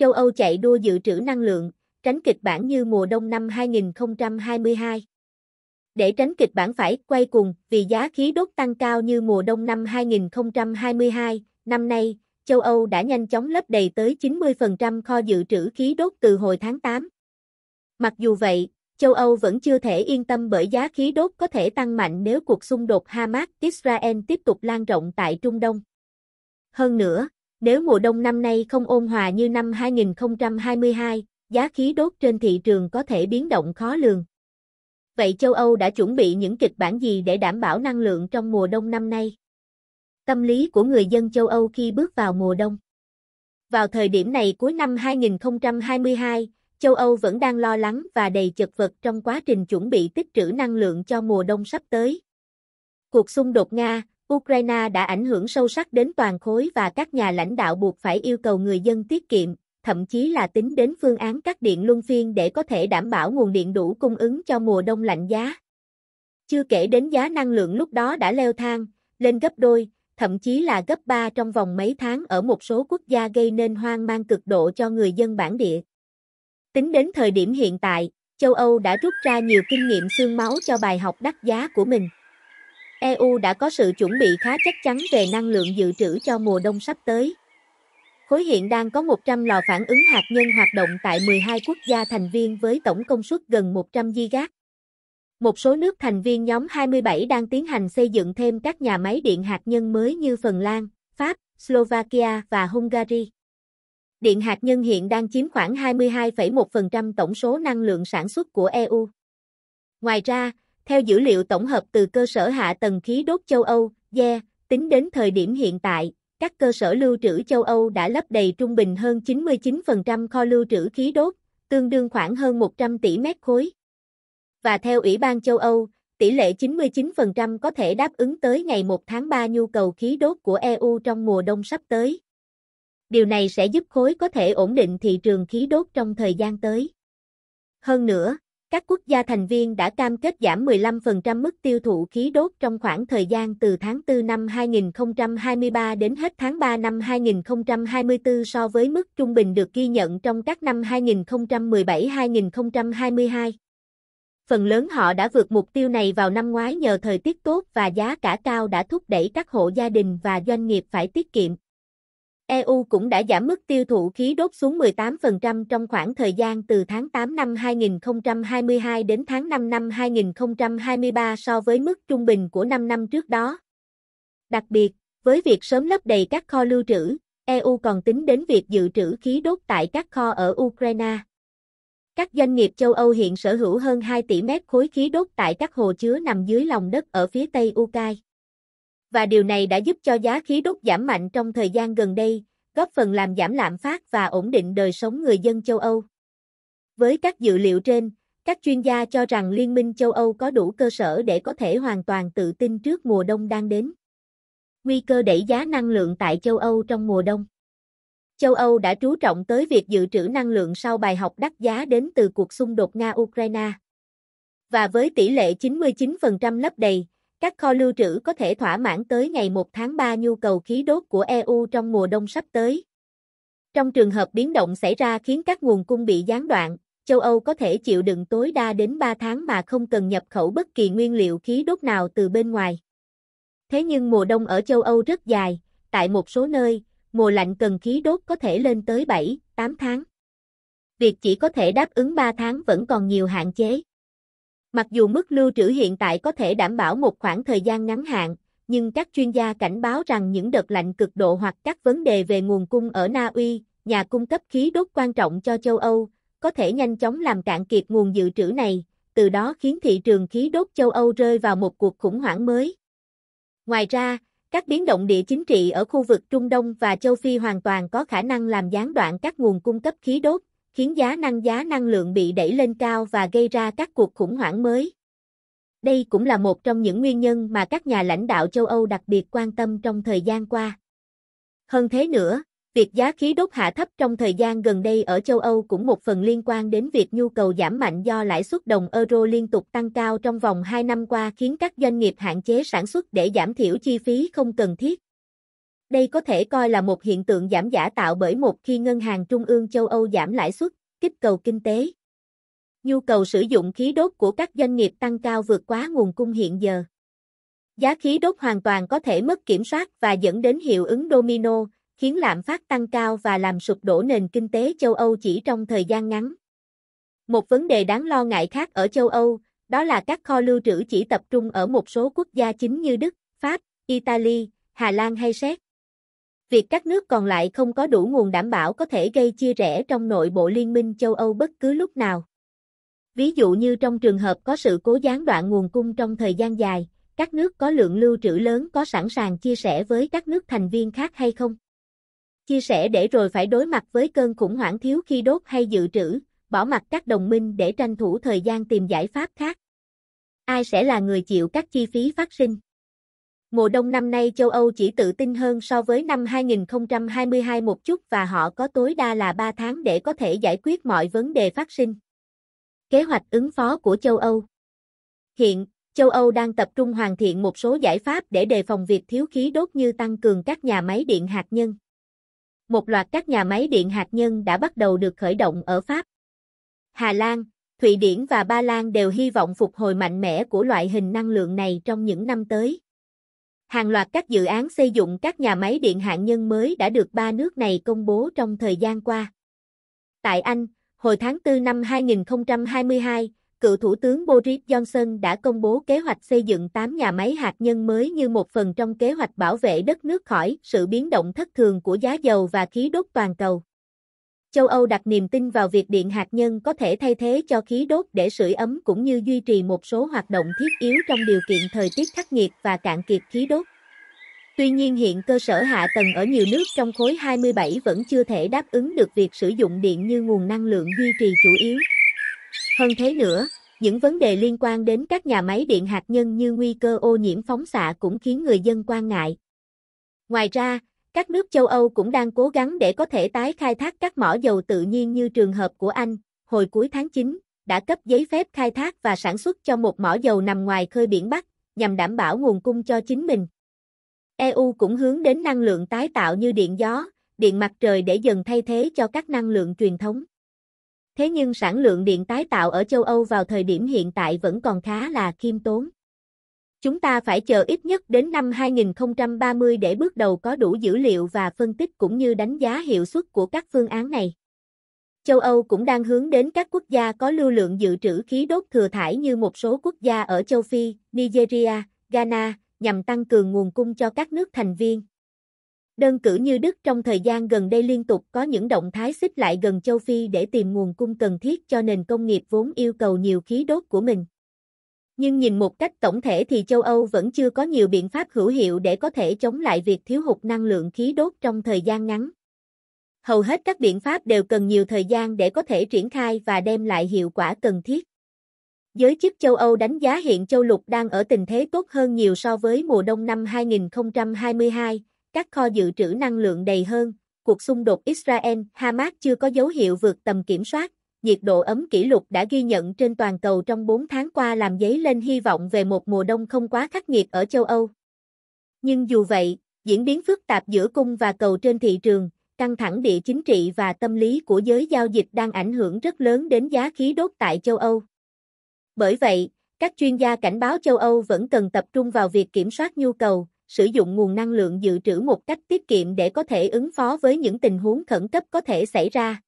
châu Âu chạy đua dự trữ năng lượng, tránh kịch bản như mùa đông năm 2022. Để tránh kịch bản phải quay cùng vì giá khí đốt tăng cao như mùa đông năm 2022, năm nay, châu Âu đã nhanh chóng lấp đầy tới 90% kho dự trữ khí đốt từ hồi tháng 8. Mặc dù vậy, châu Âu vẫn chưa thể yên tâm bởi giá khí đốt có thể tăng mạnh nếu cuộc xung đột Hamas-Israel tiếp tục lan rộng tại Trung Đông. Hơn nữa, nếu mùa đông năm nay không ôn hòa như năm 2022, giá khí đốt trên thị trường có thể biến động khó lường. Vậy châu Âu đã chuẩn bị những kịch bản gì để đảm bảo năng lượng trong mùa đông năm nay? Tâm lý của người dân châu Âu khi bước vào mùa đông. Vào thời điểm này cuối năm 2022, châu Âu vẫn đang lo lắng và đầy chật vật trong quá trình chuẩn bị tích trữ năng lượng cho mùa đông sắp tới. Cuộc xung đột Nga, Ukraine đã ảnh hưởng sâu sắc đến toàn khối và các nhà lãnh đạo buộc phải yêu cầu người dân tiết kiệm, thậm chí là tính đến phương án cắt điện luân phiên để có thể đảm bảo nguồn điện đủ cung ứng cho mùa đông lạnh giá. Chưa kể đến giá năng lượng lúc đó đã leo thang, lên gấp đôi, thậm chí là gấp ba trong vòng mấy tháng ở một số quốc gia gây nên hoang mang cực độ cho người dân bản địa. Tính đến thời điểm hiện tại, châu Âu đã rút ra nhiều kinh nghiệm xương máu cho bài học đắt giá của mình. EU đã có sự chuẩn bị khá chắc chắn về năng lượng dự trữ cho mùa đông sắp tới. Khối hiện đang có 100 lò phản ứng hạt nhân hoạt động tại 12 quốc gia thành viên với tổng công suất gần 100 gigawatt. Một số nước thành viên nhóm 27 đang tiến hành xây dựng thêm các nhà máy điện hạt nhân mới như Phần Lan, Pháp, Slovakia và Hungary. Điện hạt nhân hiện đang chiếm khoảng 22,1% tổng số năng lượng sản xuất của EU. Ngoài ra, theo dữ liệu tổng hợp từ cơ sở hạ tầng khí đốt châu Âu, yeah, tính đến thời điểm hiện tại, các cơ sở lưu trữ châu Âu đã lấp đầy trung bình hơn 99% kho lưu trữ khí đốt, tương đương khoảng hơn 100 tỷ mét khối. Và theo Ủy ban châu Âu, tỷ lệ 99% có thể đáp ứng tới ngày 1 tháng 3 nhu cầu khí đốt của EU trong mùa đông sắp tới. Điều này sẽ giúp khối có thể ổn định thị trường khí đốt trong thời gian tới. Hơn nữa, các quốc gia thành viên đã cam kết giảm 15% mức tiêu thụ khí đốt trong khoảng thời gian từ tháng 4 năm 2023 đến hết tháng 3 năm 2024 so với mức trung bình được ghi nhận trong các năm 2017-2022. Phần lớn họ đã vượt mục tiêu này vào năm ngoái nhờ thời tiết tốt và giá cả cao đã thúc đẩy các hộ gia đình và doanh nghiệp phải tiết kiệm. EU cũng đã giảm mức tiêu thụ khí đốt xuống 18% trong khoảng thời gian từ tháng 8 năm 2022 đến tháng 5 năm 2023 so với mức trung bình của 5 năm trước đó. Đặc biệt, với việc sớm lấp đầy các kho lưu trữ, EU còn tính đến việc dự trữ khí đốt tại các kho ở Ukraine. Các doanh nghiệp châu Âu hiện sở hữu hơn 2 tỷ mét khối khí đốt tại các hồ chứa nằm dưới lòng đất ở phía tây Ukraine và điều này đã giúp cho giá khí đốt giảm mạnh trong thời gian gần đây, góp phần làm giảm lạm phát và ổn định đời sống người dân châu Âu. Với các dữ liệu trên, các chuyên gia cho rằng Liên minh châu Âu có đủ cơ sở để có thể hoàn toàn tự tin trước mùa đông đang đến. Nguy cơ đẩy giá năng lượng tại châu Âu trong mùa đông. Châu Âu đã chú trọng tới việc dự trữ năng lượng sau bài học đắt giá đến từ cuộc xung đột Nga-Ukraine. Và với tỷ lệ 99% lấp đầy, các kho lưu trữ có thể thỏa mãn tới ngày 1 tháng 3 nhu cầu khí đốt của EU trong mùa đông sắp tới. Trong trường hợp biến động xảy ra khiến các nguồn cung bị gián đoạn, châu Âu có thể chịu đựng tối đa đến 3 tháng mà không cần nhập khẩu bất kỳ nguyên liệu khí đốt nào từ bên ngoài. Thế nhưng mùa đông ở châu Âu rất dài, tại một số nơi, mùa lạnh cần khí đốt có thể lên tới 7, 8 tháng. Việc chỉ có thể đáp ứng 3 tháng vẫn còn nhiều hạn chế. Mặc dù mức lưu trữ hiện tại có thể đảm bảo một khoảng thời gian ngắn hạn, nhưng các chuyên gia cảnh báo rằng những đợt lạnh cực độ hoặc các vấn đề về nguồn cung ở Na Uy, nhà cung cấp khí đốt quan trọng cho châu Âu, có thể nhanh chóng làm cạn kiệt nguồn dự trữ này, từ đó khiến thị trường khí đốt châu Âu rơi vào một cuộc khủng hoảng mới. Ngoài ra, các biến động địa chính trị ở khu vực Trung Đông và châu Phi hoàn toàn có khả năng làm gián đoạn các nguồn cung cấp khí đốt, khiến giá năng giá năng lượng bị đẩy lên cao và gây ra các cuộc khủng hoảng mới. Đây cũng là một trong những nguyên nhân mà các nhà lãnh đạo châu Âu đặc biệt quan tâm trong thời gian qua. Hơn thế nữa, việc giá khí đốt hạ thấp trong thời gian gần đây ở châu Âu cũng một phần liên quan đến việc nhu cầu giảm mạnh do lãi suất đồng euro liên tục tăng cao trong vòng 2 năm qua khiến các doanh nghiệp hạn chế sản xuất để giảm thiểu chi phí không cần thiết. Đây có thể coi là một hiện tượng giảm giả tạo bởi một khi ngân hàng trung ương châu Âu giảm lãi suất, kích cầu kinh tế. Nhu cầu sử dụng khí đốt của các doanh nghiệp tăng cao vượt quá nguồn cung hiện giờ. Giá khí đốt hoàn toàn có thể mất kiểm soát và dẫn đến hiệu ứng domino, khiến lạm phát tăng cao và làm sụp đổ nền kinh tế châu Âu chỉ trong thời gian ngắn. Một vấn đề đáng lo ngại khác ở châu Âu, đó là các kho lưu trữ chỉ tập trung ở một số quốc gia chính như Đức, Pháp, Italy, Hà Lan hay Séc. Việc các nước còn lại không có đủ nguồn đảm bảo có thể gây chia rẽ trong nội bộ Liên minh châu Âu bất cứ lúc nào. Ví dụ như trong trường hợp có sự cố gián đoạn nguồn cung trong thời gian dài, các nước có lượng lưu trữ lớn có sẵn sàng chia sẻ với các nước thành viên khác hay không? Chia sẻ để rồi phải đối mặt với cơn khủng hoảng thiếu khi đốt hay dự trữ, bỏ mặt các đồng minh để tranh thủ thời gian tìm giải pháp khác. Ai sẽ là người chịu các chi phí phát sinh? Mùa đông năm nay châu Âu chỉ tự tin hơn so với năm 2022 một chút và họ có tối đa là 3 tháng để có thể giải quyết mọi vấn đề phát sinh. Kế hoạch ứng phó của châu Âu Hiện, châu Âu đang tập trung hoàn thiện một số giải pháp để đề phòng việc thiếu khí đốt như tăng cường các nhà máy điện hạt nhân. Một loạt các nhà máy điện hạt nhân đã bắt đầu được khởi động ở Pháp. Hà Lan, Thụy Điển và Ba Lan đều hy vọng phục hồi mạnh mẽ của loại hình năng lượng này trong những năm tới. Hàng loạt các dự án xây dựng các nhà máy điện hạt nhân mới đã được ba nước này công bố trong thời gian qua. Tại Anh, hồi tháng 4 năm 2022, cựu Thủ tướng Boris Johnson đã công bố kế hoạch xây dựng 8 nhà máy hạt nhân mới như một phần trong kế hoạch bảo vệ đất nước khỏi sự biến động thất thường của giá dầu và khí đốt toàn cầu. Châu Âu đặt niềm tin vào việc điện hạt nhân có thể thay thế cho khí đốt để sưởi ấm cũng như duy trì một số hoạt động thiết yếu trong điều kiện thời tiết khắc nghiệt và cạn kiệt khí đốt. Tuy nhiên hiện cơ sở hạ tầng ở nhiều nước trong khối 27 vẫn chưa thể đáp ứng được việc sử dụng điện như nguồn năng lượng duy trì chủ yếu. Hơn thế nữa, những vấn đề liên quan đến các nhà máy điện hạt nhân như nguy cơ ô nhiễm phóng xạ cũng khiến người dân quan ngại. Ngoài ra, các nước châu Âu cũng đang cố gắng để có thể tái khai thác các mỏ dầu tự nhiên như trường hợp của Anh, hồi cuối tháng 9, đã cấp giấy phép khai thác và sản xuất cho một mỏ dầu nằm ngoài khơi biển Bắc, nhằm đảm bảo nguồn cung cho chính mình. EU cũng hướng đến năng lượng tái tạo như điện gió, điện mặt trời để dần thay thế cho các năng lượng truyền thống. Thế nhưng sản lượng điện tái tạo ở châu Âu vào thời điểm hiện tại vẫn còn khá là khiêm tốn. Chúng ta phải chờ ít nhất đến năm 2030 để bước đầu có đủ dữ liệu và phân tích cũng như đánh giá hiệu suất của các phương án này. Châu Âu cũng đang hướng đến các quốc gia có lưu lượng dự trữ khí đốt thừa thải như một số quốc gia ở châu Phi, Nigeria, Ghana, nhằm tăng cường nguồn cung cho các nước thành viên. Đơn cử như Đức trong thời gian gần đây liên tục có những động thái xích lại gần châu Phi để tìm nguồn cung cần thiết cho nền công nghiệp vốn yêu cầu nhiều khí đốt của mình nhưng nhìn một cách tổng thể thì châu Âu vẫn chưa có nhiều biện pháp hữu hiệu để có thể chống lại việc thiếu hụt năng lượng khí đốt trong thời gian ngắn. Hầu hết các biện pháp đều cần nhiều thời gian để có thể triển khai và đem lại hiệu quả cần thiết. Giới chức châu Âu đánh giá hiện châu lục đang ở tình thế tốt hơn nhiều so với mùa đông năm 2022, các kho dự trữ năng lượng đầy hơn, cuộc xung đột Israel-Hamas chưa có dấu hiệu vượt tầm kiểm soát, nhiệt độ ấm kỷ lục đã ghi nhận trên toàn cầu trong 4 tháng qua làm dấy lên hy vọng về một mùa đông không quá khắc nghiệt ở châu Âu. Nhưng dù vậy, diễn biến phức tạp giữa cung và cầu trên thị trường, căng thẳng địa chính trị và tâm lý của giới giao dịch đang ảnh hưởng rất lớn đến giá khí đốt tại châu Âu. Bởi vậy, các chuyên gia cảnh báo châu Âu vẫn cần tập trung vào việc kiểm soát nhu cầu, sử dụng nguồn năng lượng dự trữ một cách tiết kiệm để có thể ứng phó với những tình huống khẩn cấp có thể xảy ra.